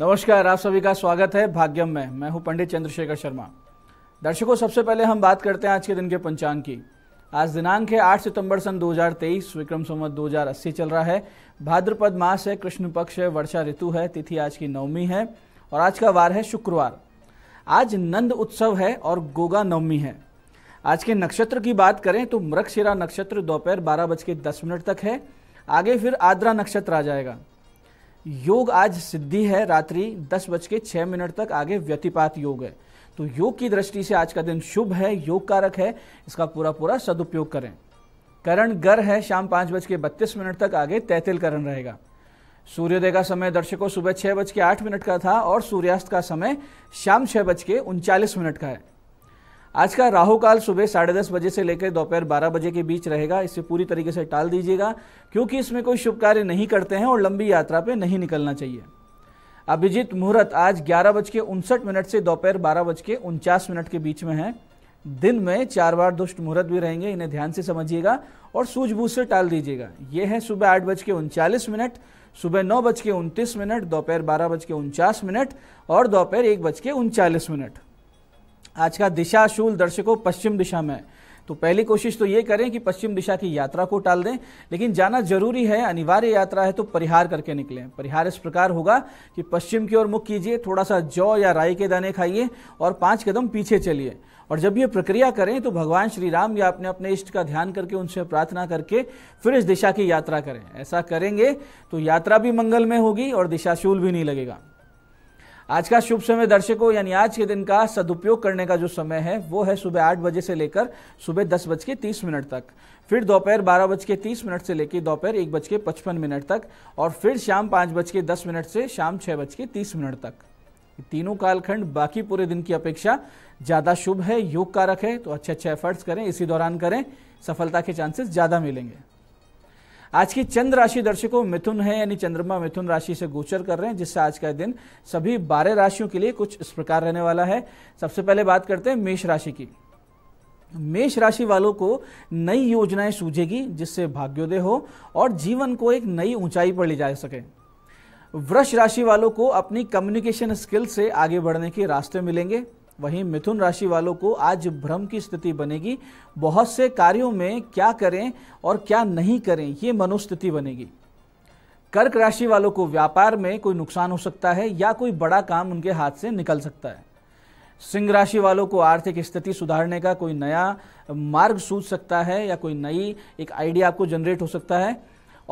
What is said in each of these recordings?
नमस्कार आप सभी का स्वागत है भाग्यम में मैं हूं पंडित चंद्रशेखर शर्मा दर्शकों सबसे पहले हम बात करते हैं आज के दिन के पंचांग की आज दिनांक है 8 सितंबर सन 2023 विक्रम संवत 2080 चल रहा है भाद्रपद मास है कृष्ण पक्ष है वर्षा ऋतु है तिथि आज की नवमी है और आज का वार है शुक्रवार आज नंद उत्सव है और गोगा नवमी है आज के नक्षत्र की बात करें तो मृक्षिरा नक्षत्र दोपहर बारह बज के दस मिनट तक है आगे फिर आद्रा नक्षत्र आ जाएगा योग आज सिद्धि है रात्रि दस बज के छः मिनट तक आगे व्यतिपात योग है तो योग की दृष्टि से आज का दिन शुभ है योग कारक है इसका पूरा पूरा सदुपयोग करें करण गर है शाम पाँच बज के बत्तीस मिनट तक आगे तैतिल करण रहेगा सूर्योदय का समय दर्शकों सुबह छः बज के आठ मिनट का था और सूर्यास्त का समय शाम छः बज के उनचालीस मिनट का है आज का राहु काल सुबह साढ़े दस बजे से लेकर दोपहर बारह बजे के बीच रहेगा इसे पूरी तरीके से टाल दीजिएगा क्योंकि इसमें कोई शुभ कार्य नहीं करते हैं और लंबी यात्रा पे नहीं निकलना चाहिए अभिजीत मुहूर्त आज ग्यारह बज के उनसठ मिनट से दोपहर बारह बज के उनचास मिनट के बीच में है दिन में चार बार दुष्ट मुहूर्त भी रहेंगे इन्हें ध्यान से समझिएगा और सूझबूझ से टाल दीजिएगा ये है सुबह आठ बज के उनचालीस मिनट सुबह नौ बज के उनतीस मिनट दोपहर बारह बज के उनचास मिनट और दोपहर एक बज के उनचालीस मिनट आज का दिशाशूल दर्शकों पश्चिम दिशा में तो पहली कोशिश तो ये करें कि पश्चिम दिशा की यात्रा को टाल दें लेकिन जाना जरूरी है अनिवार्य यात्रा है तो परिहार करके निकलें परिहार इस प्रकार होगा कि पश्चिम की ओर मुख कीजिए थोड़ा सा जौ या राई के दाने खाइए और पांच कदम पीछे चलिए और जब ये प्रक्रिया करें तो भगवान श्री राम या अपने अपने इष्ट का ध्यान करके उनसे प्रार्थना करके फिर इस दिशा की यात्रा करें ऐसा करेंगे तो यात्रा भी मंगल में होगी और दिशाशूल भी नहीं लगेगा आज का शुभ समय दर्शकों यानी आज के दिन का सदुपयोग करने का जो समय है वो है सुबह आठ बजे से लेकर सुबह दस बज के तीस मिनट तक फिर दोपहर बारह बज के तीस मिनट से लेकर दोपहर एक बज के पचपन मिनट तक और फिर शाम पाँच बज के दस मिनट से शाम छः बज के तीस मिनट तक तीनों कालखंड बाकी पूरे दिन की अपेक्षा ज़्यादा शुभ है योग कारक है तो अच्छे अच्छे एफर्ट्स करें इसी दौरान करें सफलता के चांसेस ज़्यादा मिलेंगे आज की चंद्र राशि दर्शकों मिथुन है यानी चंद्रमा मिथुन राशि से गोचर कर रहे हैं जिससे आज का दिन सभी बारह राशियों के लिए कुछ इस प्रकार रहने वाला है सबसे पहले बात करते हैं मेष राशि की मेष राशि वालों को नई योजनाएं सूझेगी जिससे भाग्योदय हो और जीवन को एक नई ऊंचाई पर ले जा सके वृक्ष राशि वालों को अपनी कम्युनिकेशन स्किल से आगे बढ़ने के रास्ते मिलेंगे वहीं मिथुन राशि वालों को आज भ्रम की स्थिति बनेगी बहुत से कार्यों में क्या करें और क्या नहीं करें ये मनोस्थिति बनेगी कर्क राशि वालों को व्यापार में कोई नुकसान हो सकता है या कोई बड़ा काम उनके हाथ से निकल सकता है सिंह राशि वालों को आर्थिक स्थिति सुधारने का कोई नया मार्ग सूझ सकता है या कोई नई एक आइडिया आपको जनरेट हो सकता है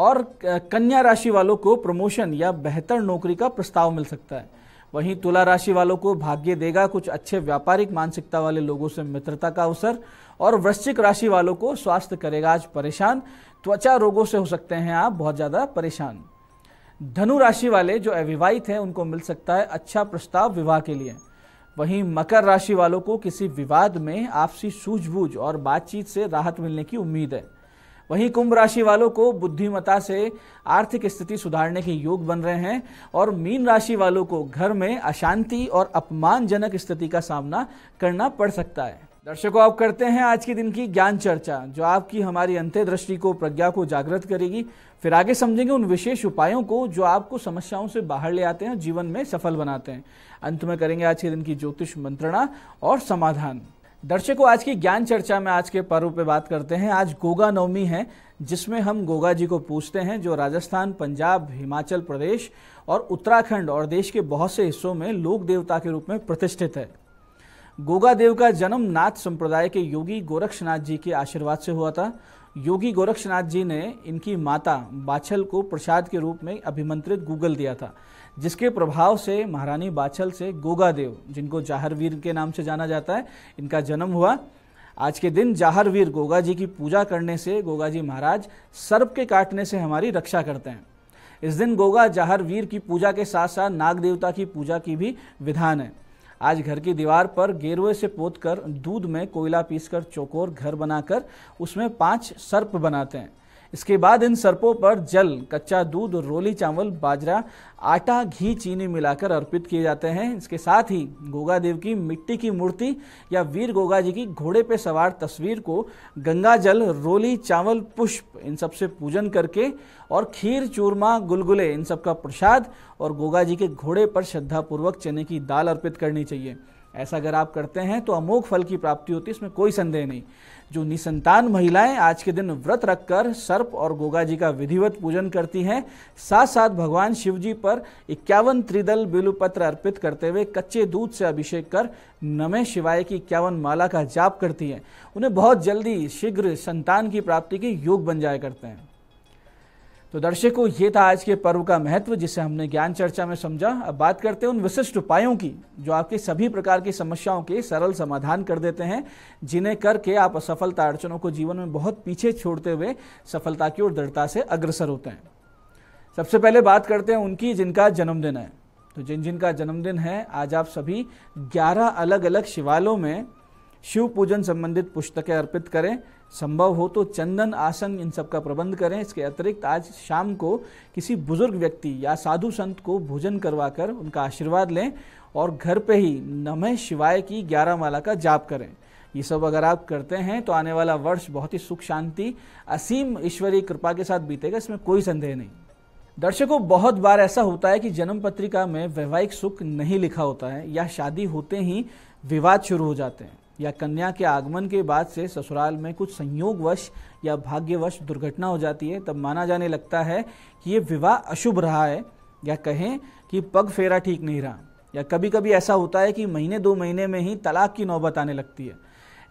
और कन्या राशि वालों को प्रमोशन या बेहतर नौकरी का प्रस्ताव मिल सकता है वहीं तुला राशि वालों को भाग्य देगा कुछ अच्छे व्यापारिक मानसिकता वाले लोगों से मित्रता का अवसर और वृश्चिक राशि वालों को स्वास्थ्य करेगा आज परेशान त्वचा रोगों से हो सकते हैं आप बहुत ज़्यादा परेशान धनु राशि वाले जो अविवाहित हैं उनको मिल सकता है अच्छा प्रस्ताव विवाह के लिए वहीं मकर राशि वालों को किसी विवाद में आपसी सूझबूझ और बातचीत से राहत मिलने की उम्मीद है वहीं कुंभ राशि वालों को बुद्धिमता से आर्थिक स्थिति सुधारने के योग बन रहे हैं और मीन राशि वालों को घर में अशांति और अपमानजनक स्थिति का सामना करना पड़ सकता है दर्शकों आप करते हैं आज के दिन की ज्ञान चर्चा जो आपकी हमारी अंत्य दृष्टि को प्रज्ञा को जागृत करेगी फिर आगे समझेंगे उन विशेष उपायों को जो आपको समस्याओं से बाहर ले आते हैं जीवन में सफल बनाते हैं अंत में करेंगे आज के दिन की ज्योतिष मंत्रणा और समाधान दर्शकों आज की ज्ञान चर्चा में आज के पर्व पे बात करते हैं आज गोगा नवमी है जिसमें हम गोगा जी को पूछते हैं जो राजस्थान पंजाब हिमाचल प्रदेश और उत्तराखंड और देश के बहुत से हिस्सों में लोक देवता के रूप में प्रतिष्ठित है गोगा देव का जन्म नाथ संप्रदाय के योगी गोरक्षनाथ जी के आशीर्वाद से हुआ था योगी गोरक्षनाथ जी ने इनकी माता बाछल को प्रसाद के रूप में अभिमंत्रित गूगल दिया था जिसके प्रभाव से महारानी बाछल से गोगादेव जिनको जाहरवीर के नाम से जाना जाता है इनका जन्म हुआ आज के दिन जाहरवीर गोगा जी की पूजा करने से गोगा जी महाराज सर्प के काटने से हमारी रक्षा करते हैं इस दिन गोगा जाहरवीर की पूजा के साथ साथ नाग देवता की पूजा की भी विधान है आज घर की दीवार पर गेरुए से पोत कर दूध में कोयला पीसकर चौकोर घर बनाकर उसमें पांच सर्प बनाते हैं इसके बाद इन सर्पों पर जल कच्चा दूध और रोली चावल बाजरा आटा घी चीनी मिलाकर अर्पित किए जाते हैं इसके साथ ही गोगा देव की मिट्टी की मूर्ति या वीर गोगा जी की घोड़े पर सवार तस्वीर को गंगा जल रोली चावल पुष्प इन सबसे पूजन करके और खीर चूरमा गुलगुले इन सब का प्रसाद और गोगा जी के घोड़े पर श्रद्धापूर्वक चने की दाल अर्पित करनी चाहिए ऐसा अगर आप करते हैं तो अमोघ फल की प्राप्ति होती है इसमें कोई संदेह नहीं जो निसंतान महिलाएं आज के दिन व्रत रखकर सर्प और गोगा जी का विधिवत पूजन करती हैं साथ साथ भगवान शिव जी पर इक्यावन त्रिदल बिलुपत्र अर्पित करते हुए कच्चे दूध से अभिषेक कर नमे शिवाय की इक्यावन माला का जाप करती हैं उन्हें बहुत जल्दी शीघ्र संतान की प्राप्ति के योग बन जाया करते हैं तो दर्शकों ये था आज के पर्व का महत्व जिसे हमने ज्ञान चर्चा में समझा अब बात करते हैं उन विशिष्ट उपायों की जो आपके सभी प्रकार की समस्याओं के सरल समाधान कर देते हैं जिन्हें करके आप असफलता अड़चनों को जीवन में बहुत पीछे छोड़ते हुए सफलता की ओर दृढ़ता से अग्रसर होते हैं सबसे पहले बात करते हैं उनकी जिनका जन्मदिन है तो जिन जिनका जन्मदिन है आज आप सभी ग्यारह अलग अलग शिवालों में शिव पूजन संबंधित पुस्तकें अर्पित करें संभव हो तो चंदन आसन इन सब का प्रबंध करें इसके अतिरिक्त आज शाम को किसी बुजुर्ग व्यक्ति या साधु संत को भोजन करवाकर उनका आशीर्वाद लें और घर पे ही नमः शिवाय की ग्यारह माला का जाप करें ये सब अगर आप करते हैं तो आने वाला वर्ष बहुत ही सुख शांति असीम ईश्वरीय कृपा के साथ बीतेगा इसमें कोई संदेह नहीं दर्शकों बहुत बार ऐसा होता है कि जन्म पत्रिका में वैवाहिक सुख नहीं लिखा होता है या शादी होते ही विवाद शुरू हो जाते हैं या कन्या के आगमन के बाद से ससुराल में कुछ संयोगवश या भाग्यवश दुर्घटना हो जाती है तब माना जाने लगता है कि ये विवाह अशुभ रहा है या कहें कि पग फेरा ठीक नहीं रहा या कभी कभी ऐसा होता है कि महीने दो महीने में ही तलाक की नौबत आने लगती है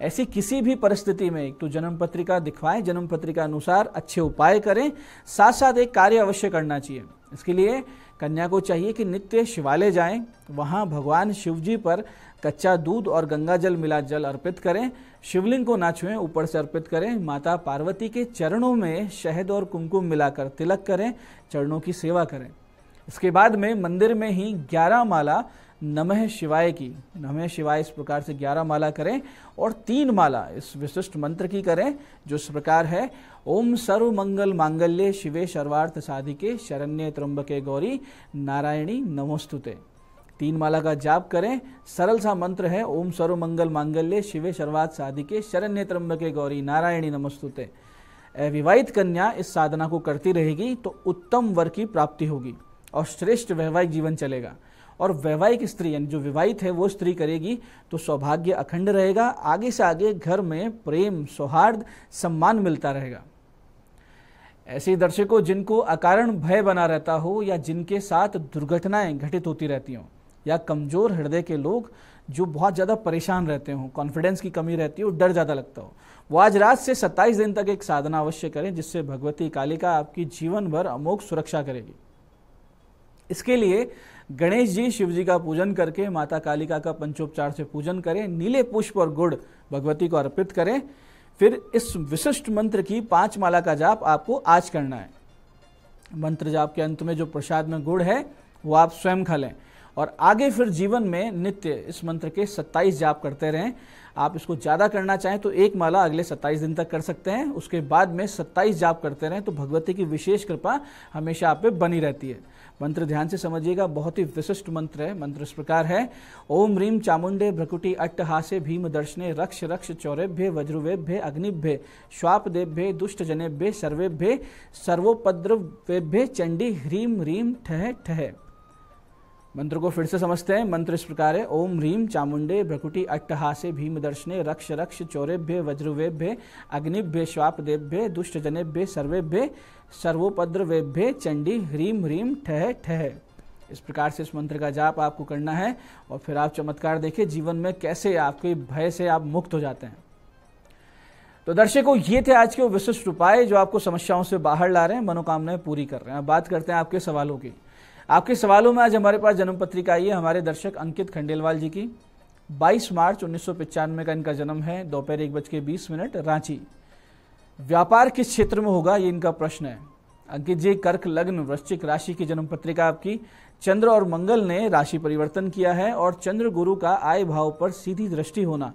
ऐसी किसी भी परिस्थिति में एक तो जन्म पत्रिका दिखवाएं जन्म पत्रिका अनुसार अच्छे उपाय करें साथ साथ एक कार्य अवश्य करना चाहिए इसके लिए कन्या को चाहिए कि नित्य शिवालय जाएं वहां भगवान शिव जी पर कच्चा दूध और गंगा जल मिला जल अर्पित करें शिवलिंग को ना छुएं ऊपर से अर्पित करें माता पार्वती के चरणों में शहद और कुमकुम मिलाकर तिलक करें चरणों की सेवा करें इसके बाद में मंदिर में ही ग्यारह माला नमः शिवाय की नमः शिवाय इस प्रकार से ग्यारह माला करें और तीन माला इस विशिष्ट मंत्र की करें जो इस प्रकार है ओम सर्व मंगल मांगल्य शिवे सर्वार्थ साधिके शरण्य त्र्यंबके गौरी नारायणी नमोस्तुते तीन माला का जाप करें सरल सा मंत्र है ओम सर्व मंगल मांगल्य शिवे सर्वार्थ साधिके शरण्य त्र्यंबके गौरी नारायणी नमोस्तुते अविवाहित कन्या इस साधना को करती रहेगी तो उत्तम वर की प्राप्ति होगी और श्रेष्ठ वैवाहिक जीवन चलेगा और वैवाहिक स्त्री यानी जो विवाहित है वो स्त्री करेगी तो सौभाग्य अखंड रहेगा आगे से आगे घर में प्रेम सौहार्द सम्मान मिलता रहेगा ऐसे दर्शकों जिनको अकारण भय बना रहता हो या जिनके साथ दुर्घटनाएं घटित होती रहती हों या कमज़ोर हृदय के लोग जो बहुत ज़्यादा परेशान रहते हों कॉन्फिडेंस की कमी रहती हो डर ज़्यादा लगता हो वो आज रात से 27 दिन तक एक साधना अवश्य करें जिससे भगवती कालिका आपकी जीवन भर अमोघ सुरक्षा करेगी इसके लिए गणेश जी शिव जी का पूजन करके माता कालिका का पंचोपचार से पूजन करें नीले पुष्प और गुड़ भगवती को अर्पित करें फिर इस विशिष्ट मंत्र की पांच माला का जाप आपको आज करना है मंत्र जाप के अंत में जो प्रसाद में गुड़ है वो आप स्वयं खा लें और आगे फिर जीवन में नित्य इस मंत्र के 27 जाप करते रहें आप इसको ज़्यादा करना चाहें तो एक माला अगले 27 दिन तक कर सकते हैं उसके बाद में 27 जाप करते रहें तो भगवती की विशेष कृपा हमेशा आप पे बनी रहती है मंत्र ध्यान से समझिएगा बहुत ही विशिष्ट मंत्र है मंत्र इस प्रकार है ओम रीम चामुंडे भ्रकुटी अट्टहासे भीम दर्शने रक्ष रक्ष चौरेभ्य वज्रुवेभ्य अग्निभ्य श्वापदेभ्य दुष्ट जनेभ्य सर्वेभ्य सर्वोपद्रवेभ्य चंडी ह्रीम रीम ठह ठह मंत्र को फिर से समझते हैं मंत्र इस प्रकार है ओम ह्रीम चामुंडे भ्रकुटी अट्टहासे भीम दर्शने रक्ष रक्ष चौरेभ्य वज्रवेभ्य अग्निभ्य श्वापदेभ्य दुष्टजनेभ्य सर्वेभ्य सर्वोपद्रवेभ्य चंडी ह्रीम ह्रीम ठह ठह इस प्रकार से इस मंत्र का जाप आपको करना है और फिर आप चमत्कार देखें जीवन में कैसे आपके भय से आप मुक्त हो जाते हैं तो दर्शकों ये थे आज के वो विशिष्ट उपाय जो आपको समस्याओं से बाहर ला रहे हैं मनोकामनाएं पूरी कर रहे हैं अब बात करते हैं आपके सवालों की आपके सवालों में आज हमारे पास जन्म पत्रिका आई है हमारे दर्शक अंकित खंडेलवाल जी की 22 मार्च उन्नीस का इनका जन्म है दोपहर एक बज के बीस मिनट रांची व्यापार किस क्षेत्र में होगा ये इनका प्रश्न है अंकित जी कर्क लग्न वृश्चिक राशि की जन्म पत्रिका आपकी चंद्र और मंगल ने राशि परिवर्तन किया है और चंद्र गुरु का आय भाव पर सीधी दृष्टि होना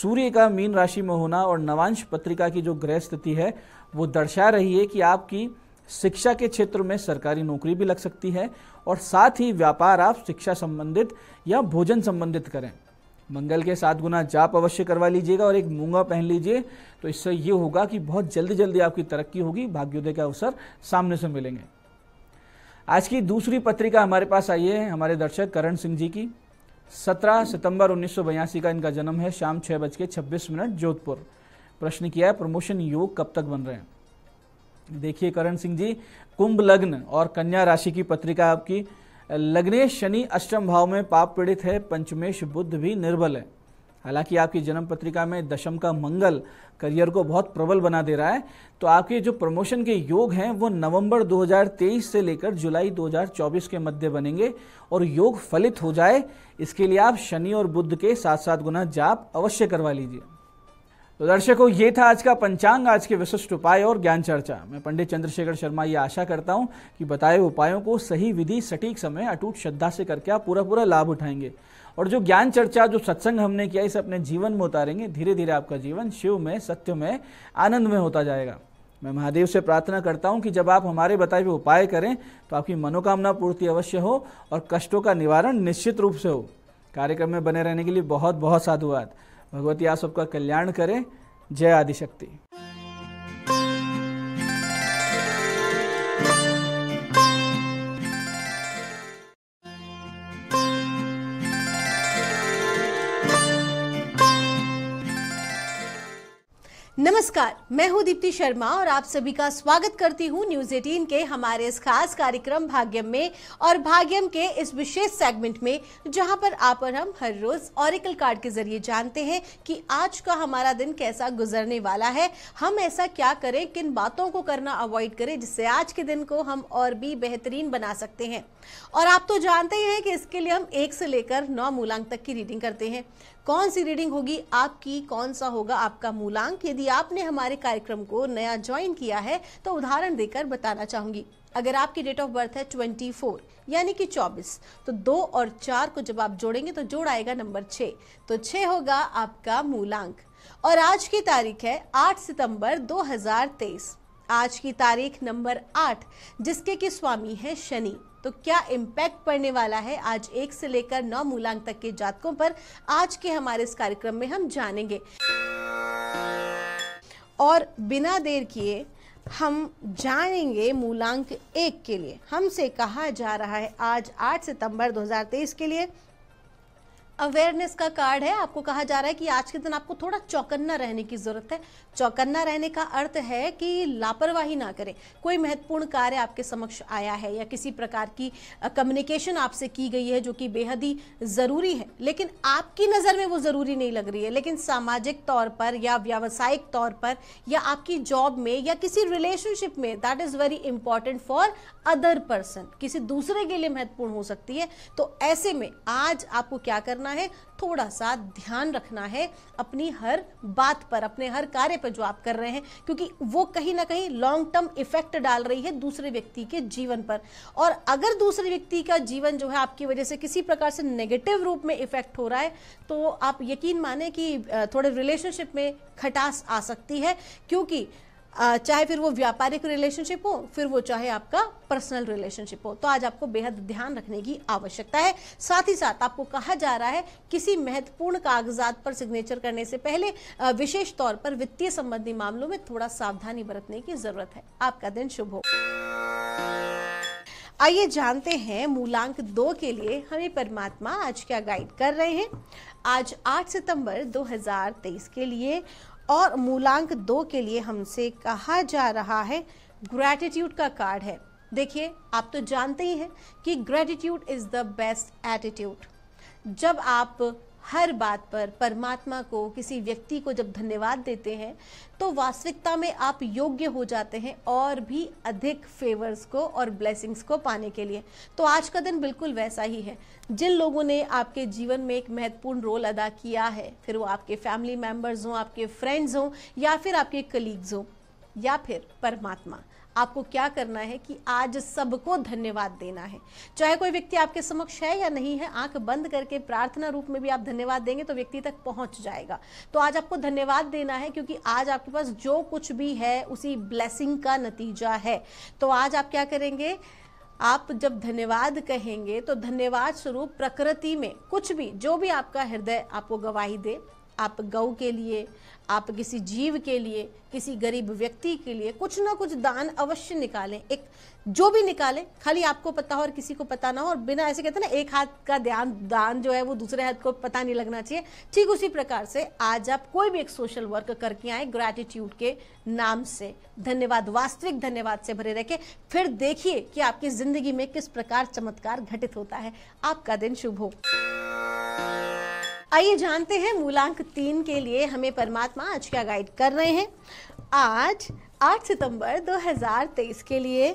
सूर्य का मीन राशि में होना और नवांश पत्रिका की जो ग्रह स्थिति है वो दर्शा रही है कि आपकी शिक्षा के क्षेत्र में सरकारी नौकरी भी लग सकती है और साथ ही व्यापार आप शिक्षा संबंधित या भोजन संबंधित करें मंगल के सात गुना जाप अवश्य करवा लीजिएगा और एक मूंगा पहन लीजिए तो इससे ये होगा कि बहुत जल्दी जल्दी आपकी तरक्की होगी भाग्योदय के अवसर सामने से मिलेंगे आज की दूसरी पत्रिका हमारे पास आई है हमारे दर्शक करण सिंह जी की 17 सितंबर उन्नीस का इनका जन्म है शाम छः बज के छब्बीस मिनट जोधपुर प्रश्न किया है प्रमोशन योग कब तक बन रहे हैं देखिए करण सिंह जी कुंभ लग्न और कन्या राशि की पत्रिका आपकी लग्ने शनि अष्टम भाव में पाप पीड़ित है पंचमेश बुद्ध भी निर्बल है हालांकि आपकी जन्म पत्रिका में दशम का मंगल करियर को बहुत प्रबल बना दे रहा है तो आपके जो प्रमोशन के योग हैं वो नवंबर 2023 से लेकर जुलाई 2024 के मध्य बनेंगे और योग फलित हो जाए इसके लिए आप शनि और बुद्ध के साथ साथ गुना जाप अवश्य करवा लीजिए तो दर्शकों ये था आज का पंचांग आज के विशिष्ट उपाय और ज्ञान चर्चा मैं पंडित चंद्रशेखर शर्मा ये आशा करता हूँ कि बताए उपायों को सही विधि सटीक समय अटूट श्रद्धा से करके आप पूरा पूरा लाभ उठाएंगे और जो ज्ञान चर्चा जो सत्संग हमने किया इसे अपने जीवन में उतारेंगे धीरे धीरे आपका जीवन शिव में सत्य में आनंद में होता जाएगा मैं महादेव से प्रार्थना करता हूँ कि जब आप हमारे बताए हुए उपाय करें तो आपकी मनोकामना पूर्ति अवश्य हो और कष्टों का निवारण निश्चित रूप से हो कार्यक्रम में बने रहने के लिए बहुत बहुत साधुवाद भगवती आप सबका कल्याण करें जय आदिशक्ति नमस्कार मैं हूं दीप्ति शर्मा और आप सभी का स्वागत करती हूं न्यूज 18 के हमारे इस खास कार्यक्रम भाग्यम में और भाग्यम के इस विशेष सेगमेंट में जहां पर आप और हम हर रोज ऑरिकल कार्ड के जरिए जानते हैं कि आज का हमारा दिन कैसा गुजरने वाला है हम ऐसा क्या करें किन बातों को करना अवॉइड करें जिससे आज के दिन को हम और भी बेहतरीन बना सकते हैं और आप तो जानते ही हैं कि इसके लिए हम एक से लेकर नौ मूलांक तक की रीडिंग करते हैं कौन सी रीडिंग होगी आपकी कौन सा होगा आपका मूलांक यदि आपने हमारे कार्यक्रम को नया ज्वाइन किया है तो उदाहरण देकर बताना चाहूंगी अगर आपकी डेट ऑफ बर्थ है 24 यानी कि 24 तो दो और चार को जब आप जोड़ेंगे तो जोड़ आएगा नंबर छ तो छ होगा आपका मूलांक और आज की तारीख है 8 सितंबर 2023 आज की तारीख नंबर आठ जिसके की स्वामी है शनि तो क्या इम्पैक्ट पड़ने वाला है आज एक से लेकर नौ मूलांक तक के जातकों पर आज के हमारे इस कार्यक्रम में हम जानेंगे और बिना देर किए हम जानेंगे मूलांक एक के लिए हमसे कहा जा रहा है आज 8 सितंबर 2023 के लिए अवेयरनेस का कार्ड है आपको कहा जा रहा है कि आज के दिन आपको थोड़ा चौकन्ना रहने की ज़रूरत है चौकन्ना रहने का अर्थ है कि लापरवाही ना करें कोई महत्वपूर्ण कार्य आपके समक्ष आया है या किसी प्रकार की कम्युनिकेशन आपसे की गई है जो कि बेहद ही ज़रूरी है लेकिन आपकी नज़र में वो ज़रूरी नहीं लग रही है लेकिन सामाजिक तौर पर या व्यावसायिक तौर पर या आपकी जॉब में या किसी रिलेशनशिप में that is very important for other person किसी दूसरे के लिए महत्वपूर्ण हो सकती है तो ऐसे में आज आपको क्या करना करना है थोड़ा सा ध्यान रखना है अपनी हर बात पर अपने हर कार्य पर जो आप कर रहे हैं क्योंकि वो कहीं ना कहीं लॉन्ग टर्म इफेक्ट डाल रही है दूसरे व्यक्ति के जीवन पर और अगर दूसरे व्यक्ति का जीवन जो है आपकी वजह से किसी प्रकार से नेगेटिव रूप में इफेक्ट हो रहा है तो आप यकीन माने कि थोड़े रिलेशनशिप में खटास आ सकती है क्योंकि चाहे फिर वो व्यापारिक रिलेशनशिप हो फिर वो चाहे आपका पर्सनल रिलेशनशिप हो तो आज आपको बेहद ध्यान रखने की आवश्यकता है साथ ही साथ आपको कहा जा रहा है किसी महत्वपूर्ण कागजात पर सिग्नेचर करने से पहले विशेष तौर पर वित्तीय संबंधी मामलों में थोड़ा सावधानी बरतने की जरूरत है आपका दिन शुभ हो आइए जानते हैं मूलांक दो के लिए हमें परमात्मा आज क्या गाइड कर रहे हैं आज 8 सितंबर 2023 के लिए और मूलांक दो के लिए हमसे कहा जा रहा है ग्रेटिट्यूड का कार्ड है देखिए आप तो जानते ही हैं कि gratitude is the best attitude जब आप हर बात पर परमात्मा को किसी व्यक्ति को जब धन्यवाद देते हैं तो वास्तविकता में आप योग्य हो जाते हैं और भी अधिक फेवर्स को और ब्लेसिंग्स को पाने के लिए तो आज का दिन बिल्कुल वैसा ही है जिन लोगों ने आपके जीवन में एक महत्वपूर्ण रोल अदा किया है फिर वो आपके फैमिली मेम्बर्स हों आपके फ्रेंड्स हों या फिर आपके कलीग्स हों या फिर परमात्मा आपको क्या करना है कि आज सबको धन्यवाद देना है चाहे कोई व्यक्ति आपके समक्ष है या नहीं है आंख बंद करके प्रार्थना रूप में भी आप धन्यवाद देंगे तो व्यक्ति तक पहुंच जाएगा तो आज आपको धन्यवाद देना है क्योंकि आज आपके पास जो कुछ भी है उसी ब्लेसिंग का नतीजा है तो आज आप क्या करेंगे आप जब धन्यवाद कहेंगे तो धन्यवाद स्वरूप प्रकृति में कुछ भी जो भी आपका हृदय आपको गवाही दे आप गौ के लिए आप किसी जीव के लिए किसी गरीब व्यक्ति के लिए कुछ ना कुछ दान अवश्य निकालें एक जो भी निकालें खाली आपको पता हो और किसी को पता ना हो और बिना ऐसे कहते ना एक हाथ का ध्यान दान जो है वो दूसरे हाथ को पता नहीं लगना चाहिए ठीक उसी प्रकार से आज आप कोई भी एक सोशल वर्क करके आए ग्रैटिट्यूड के नाम से धन्यवाद वास्तविक धन्यवाद से भरे रह फिर देखिए कि आपकी जिंदगी में किस प्रकार चमत्कार घटित होता है आपका दिन शुभ हो आइए जानते हैं मूलांक तीन के लिए हमें परमात्मा आज क्या गाइड कर रहे हैं आज 8 सितंबर 2023 के लिए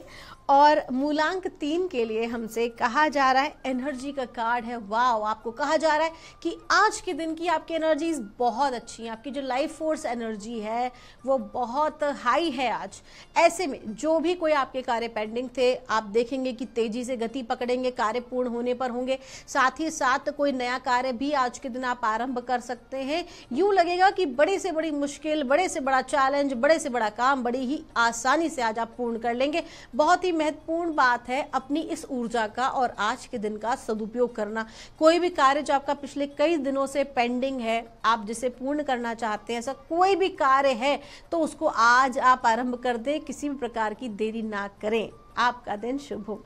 और मूलांक तीन के लिए हमसे कहा जा रहा है एनर्जी का कार्ड है वाओ आपको कहा जा रहा है कि आज के दिन की आपकी एनर्जीज बहुत अच्छी हैं आपकी जो लाइफ फोर्स एनर्जी है वो बहुत हाई है आज ऐसे में जो भी कोई आपके कार्य पेंडिंग थे आप देखेंगे कि तेजी से गति पकड़ेंगे कार्य पूर्ण होने पर होंगे साथ ही साथ कोई नया कार्य भी आज के दिन आप आरंभ कर सकते हैं यूं लगेगा कि बड़ी से बड़ी मुश्किल बड़े से बड़ा चैलेंज बड़े से बड़ा काम बड़ी ही आसानी से आज आप पूर्ण कर लेंगे बहुत ही महत्वपूर्ण बात है अपनी इस ऊर्जा का और आज के दिन का सदुपयोग करना कोई भी कार्य जो आपका पिछले कई दिनों से पेंडिंग है आप जिसे पूर्ण करना चाहते हैं ऐसा कोई भी कार्य है तो उसको आज आप आरंभ कर दें किसी भी प्रकार की देरी ना करें आपका दिन शुभ हो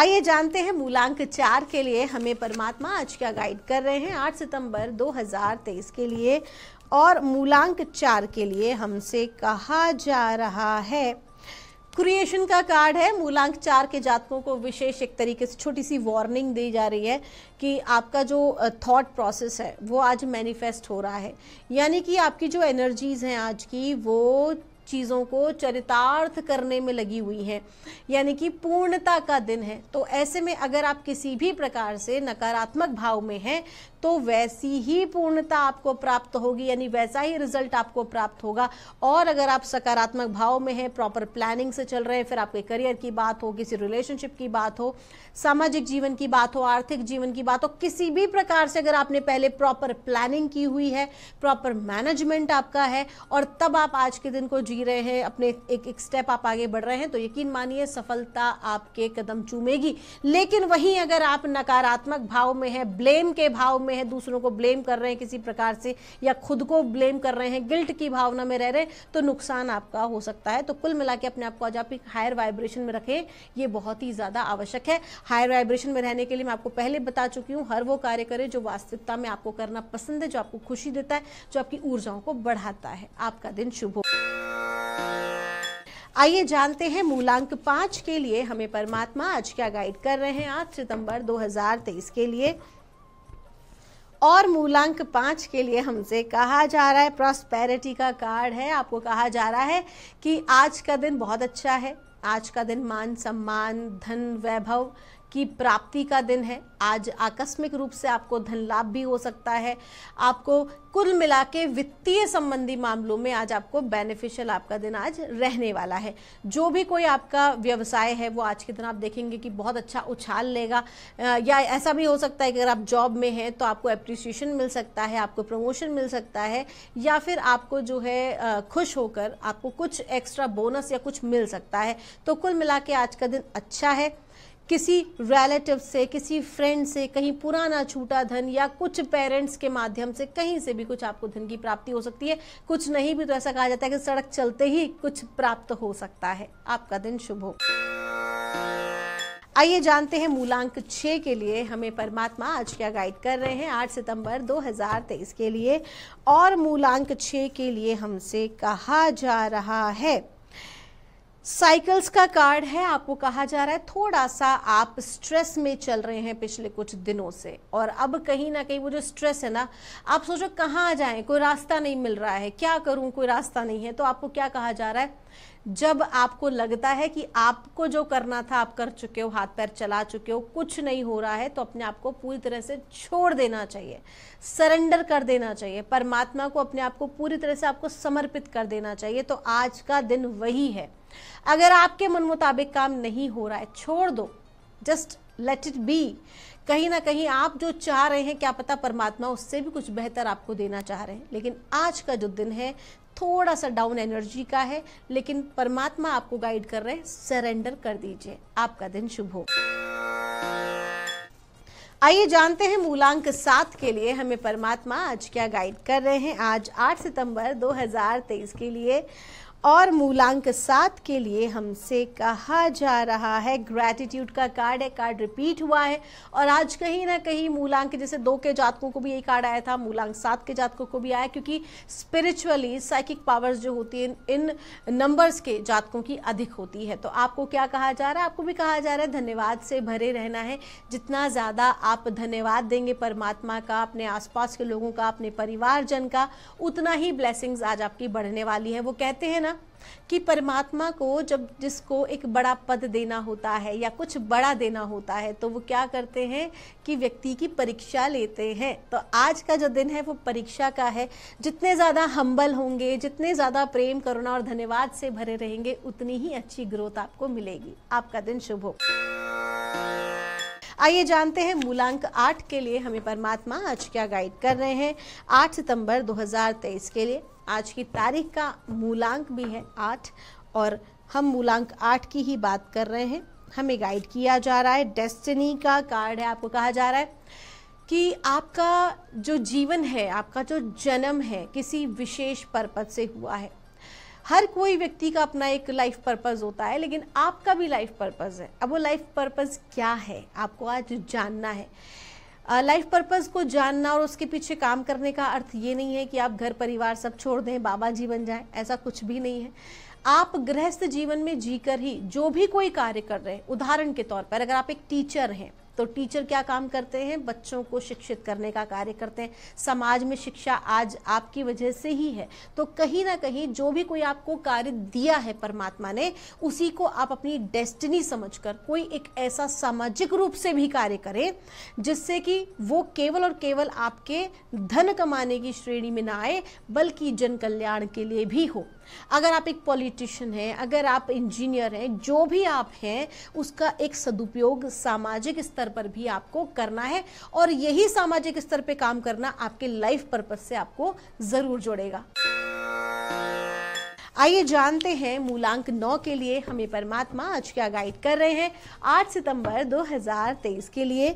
आइए जानते हैं मूलांक चार के लिए हमें परमात्मा आज क्या गाइड कर रहे हैं 8 सितंबर 2023 के लिए और मूलांक चार के लिए हमसे कहा जा रहा है क्रिएशन का कार्ड है मूलांक चार के जातकों को विशेष एक तरीके से छोटी सी वार्निंग दी जा रही है कि आपका जो थॉट प्रोसेस है वो आज मैनिफेस्ट हो रहा है यानी कि आपकी जो एनर्जीज हैं आज की वो चीज़ों को चरितार्थ करने में लगी हुई हैं यानी कि पूर्णता का दिन है तो ऐसे में अगर आप किसी भी प्रकार से नकारात्मक भाव में हैं तो वैसी ही पूर्णता आपको प्राप्त होगी यानी वैसा ही रिजल्ट आपको प्राप्त होगा और अगर आप सकारात्मक भाव में हैं प्रॉपर प्लानिंग से चल रहे हैं फिर आपके करियर की बात हो किसी रिलेशनशिप की बात हो सामाजिक जीवन की बात हो आर्थिक जीवन की बात हो किसी भी प्रकार से अगर आपने पहले प्रॉपर प्लानिंग की हुई है प्रॉपर मैनेजमेंट आपका है और तब आप आज के दिन को जी रहे हैं अपने एक एक स्टेप आप आगे बढ़ रहे हैं तो यकीन मानिए सफलता आपके कदम चूमेगी लेकिन वहीं अगर आप नकारात्मक भाव में है ब्लेम के भाव में में है दूसरों को ब्लेम कर रहे हैं किसी प्रकार से या खुद को ब्लेम कर रहे हैं गिल्ट की भावना में रह रहे हैं तो नुकसान आपका हो सकता है तो कुल मिला अपने आप को आज आप हायर वाइब्रेशन में रखें ये बहुत ही ज़्यादा आवश्यक है हायर वाइब्रेशन में रहने के लिए मैं आपको पहले बता चुकी हूँ हर वो कार्य करें जो वास्तविकता में आपको करना पसंद है जो आपको खुशी देता है जो आपकी ऊर्जाओं को बढ़ाता है आपका दिन शुभ हो आइए जानते हैं मूलांक पांच के लिए हमें परमात्मा आज क्या गाइड कर रहे हैं आठ सितंबर 2023 के लिए और मूलांक पांच के लिए हमसे कहा जा रहा है प्रॉस्पेरिटी का कार्ड है आपको कहा जा रहा है कि आज का दिन बहुत अच्छा है आज का दिन मान सम्मान धन वैभव की प्राप्ति का दिन है आज आकस्मिक रूप से आपको धन लाभ भी हो सकता है आपको कुल मिला के वित्तीय संबंधी मामलों में आज आपको बेनिफिशियल आपका दिन आज रहने वाला है जो भी कोई आपका व्यवसाय है वो आज के दिन आप देखेंगे कि बहुत अच्छा उछाल लेगा या ऐसा भी हो सकता है कि अगर आप जॉब में हैं तो आपको अप्रिसिएशन मिल सकता है आपको प्रमोशन मिल सकता है या फिर आपको जो है खुश होकर आपको कुछ एक्स्ट्रा बोनस या कुछ मिल सकता है तो कुल मिला के आज का दिन अच्छा है किसी रिलेटिव से किसी फ्रेंड से कहीं पुराना छूटा धन या कुछ पेरेंट्स के माध्यम से कहीं से भी कुछ आपको धन की प्राप्ति हो सकती है कुछ नहीं भी तो ऐसा कहा जाता है कि सड़क चलते ही कुछ प्राप्त हो सकता है आपका दिन शुभ हो आइए जानते हैं मूलांक छ के लिए हमें परमात्मा आज क्या गाइड कर रहे हैं 8 सितंबर 2023 के लिए और मूलांक छः के लिए हमसे कहा जा रहा है साइकिल्स का कार्ड है आपको कहा जा रहा है थोड़ा सा आप स्ट्रेस में चल रहे हैं पिछले कुछ दिनों से और अब कहीं ना कहीं वो जो स्ट्रेस है ना आप सोचो कहाँ जाएं कोई रास्ता नहीं मिल रहा है क्या करूँ कोई रास्ता नहीं है तो आपको क्या कहा जा रहा है जब आपको लगता है कि आपको जो करना था आप कर चुके हो हाथ पैर चला चुके हो कुछ नहीं हो रहा है तो अपने आप को पूरी तरह से छोड़ देना चाहिए सरेंडर कर देना चाहिए परमात्मा को अपने आप को पूरी तरह से आपको समर्पित कर देना चाहिए तो आज का दिन वही है अगर आपके मन मुताबिक काम नहीं हो रहा है छोड़ दो जस्ट लेट इट बी कहीं ना कहीं आप जो चाह रहे हैं क्या पता परमात्मा उससे भी कुछ बेहतर आपको देना चाह रहे हैं लेकिन आज का जो दिन है थोड़ा सा डाउन एनर्जी का है लेकिन परमात्मा आपको गाइड कर रहे हैं सरेंडर कर दीजिए आपका दिन शुभ हो आइए जानते हैं मूलांक सात के लिए हमें परमात्मा आज क्या गाइड कर रहे हैं आज 8 सितंबर 2023 के लिए और मूलांक सात के लिए हमसे कहा जा रहा है ग्रेटिट्यूड का कार्ड है कार्ड रिपीट हुआ है और आज कहीं ना कहीं मूलांक जैसे दो के जातकों को भी ये कार्ड आया था मूलांक सात के जातकों को भी आया क्योंकि स्पिरिचुअली साइकिक पावर्स जो होती है इन नंबर्स के जातकों की अधिक होती है तो आपको क्या कहा जा रहा है आपको भी कहा जा रहा है धन्यवाद से भरे रहना है जितना ज़्यादा आप धन्यवाद देंगे परमात्मा का अपने आसपास के लोगों का अपने परिवारजन का उतना ही ब्लेसिंग्स आज आपकी बढ़ने वाली है वो कहते हैं ना ना कि परमात्मा को जब जिसको एक बड़ा पद देना होता है या कुछ बड़ा देना होता है तो वो क्या करते हैं कि व्यक्ति की परीक्षा लेते हैं तो आज का जो दिन है वो परीक्षा का है जितने ज़्यादा हम्बल होंगे जितने ज़्यादा प्रेम करुणा और धन्यवाद से भरे रहेंगे उतनी ही अच्छी ग्रोथ आपको मिलेगी आपका दिन शुभ हो आइए जानते हैं मूलांक आठ के लिए हमें परमात्मा आज क्या गाइड कर रहे हैं आठ सितंबर 2023 के लिए आज की तारीख का मूलांक भी है आठ और हम मूलांक आठ की ही बात कर रहे हैं हमें गाइड किया जा रहा है डेस्टिनी का कार्ड है आपको कहा जा रहा है कि आपका जो जीवन है आपका जो जन्म है किसी विशेष पर्पज से हुआ है हर कोई व्यक्ति का अपना एक लाइफ पर्पज़ होता है लेकिन आपका भी लाइफ पर्पज़ है अब वो लाइफ पर्पज़ क्या है आपको आज जानना है लाइफ uh, पर्पस को जानना और उसके पीछे काम करने का अर्थ ये नहीं है कि आप घर परिवार सब छोड़ दें बाबा जी बन जाएं ऐसा कुछ भी नहीं है आप गृहस्थ जीवन में जीकर ही जो भी कोई कार्य कर रहे हैं उदाहरण के तौर पर अगर आप एक टीचर हैं तो टीचर क्या काम करते हैं बच्चों को शिक्षित करने का कार्य करते हैं समाज में शिक्षा आज आपकी वजह से ही है तो कहीं ना कहीं जो भी कोई आपको कार्य दिया है परमात्मा ने उसी को आप अपनी डेस्टिनी समझकर कोई एक ऐसा सामाजिक रूप से भी कार्य करें जिससे कि वो केवल और केवल आपके धन कमाने की श्रेणी में ना आए बल्कि जन कल्याण के लिए भी हो अगर आप एक पॉलिटिशियन हैं अगर आप इंजीनियर हैं जो भी आप हैं उसका एक सदुपयोग सामाजिक स्तर स्तर पर भी आपको करना है और यही सामाजिक स्तर पर काम करना आपके लाइफ पर्पज से आपको जरूर जोड़ेगा आइए जानते हैं मूलांक नौ के लिए हमें परमात्मा आज क्या गाइड कर रहे हैं 8 सितंबर 2023 के लिए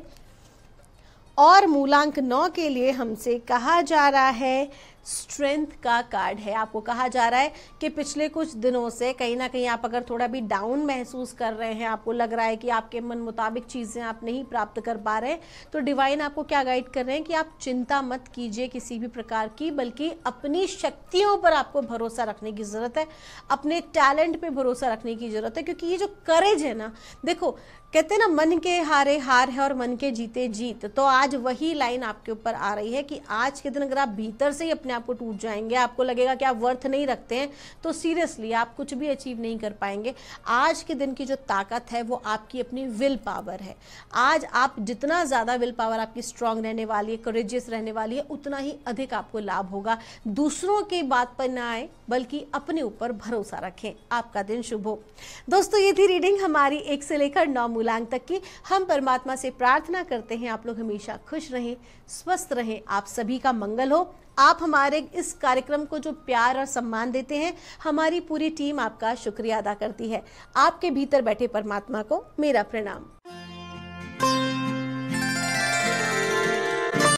और मूलांक नौ के लिए हमसे कहा जा रहा है स्ट्रेंथ का कार्ड है आपको कहा जा रहा है कि पिछले कुछ दिनों से कहीं ना कहीं आप अगर थोड़ा भी डाउन महसूस कर रहे हैं आपको लग रहा है कि आपके मन मुताबिक चीज़ें आप नहीं प्राप्त कर पा रहे तो डिवाइन आपको क्या गाइड कर रहे हैं कि आप चिंता मत कीजिए किसी भी प्रकार की बल्कि अपनी शक्तियों पर आपको भरोसा रखने की ज़रूरत है अपने टैलेंट पर भरोसा रखने की ज़रूरत है क्योंकि ये जो करेज है ना देखो कहते हैं ना मन के हारे हार है और मन के जीते जीत तो आज वही लाइन आपके ऊपर आ रही है कि आज के दिन अगर आप भीतर से ही अपने आपको टूट जाएंगे आपको लगेगा कि आप वर्थ नहीं रखते हैं तो सीरियसली आप कुछ भी अचीव नहीं कर पाएंगे आज के दिन की जो ताकत है वो आपकी अपनी विल पावर है आज आप जितना ज़्यादा विल पावर आपकी स्ट्रांग रहने वाली है करेजियस रहने वाली है उतना ही अधिक आपको लाभ होगा दूसरों की बात पर ना आए बल्कि अपने ऊपर भरोसा रखें आपका दिन शुभ हो दोस्तों ये थी रीडिंग हमारी एक से लेकर नौ मूलांक तक की हम परमात्मा से प्रार्थना करते हैं आप लोग हमेशा खुश रहें स्वस्थ रहें आप सभी का मंगल हो आप हमारे इस कार्यक्रम को जो प्यार और सम्मान देते हैं हमारी पूरी टीम आपका शुक्रिया अदा करती है आपके भीतर बैठे परमात्मा को मेरा प्रणाम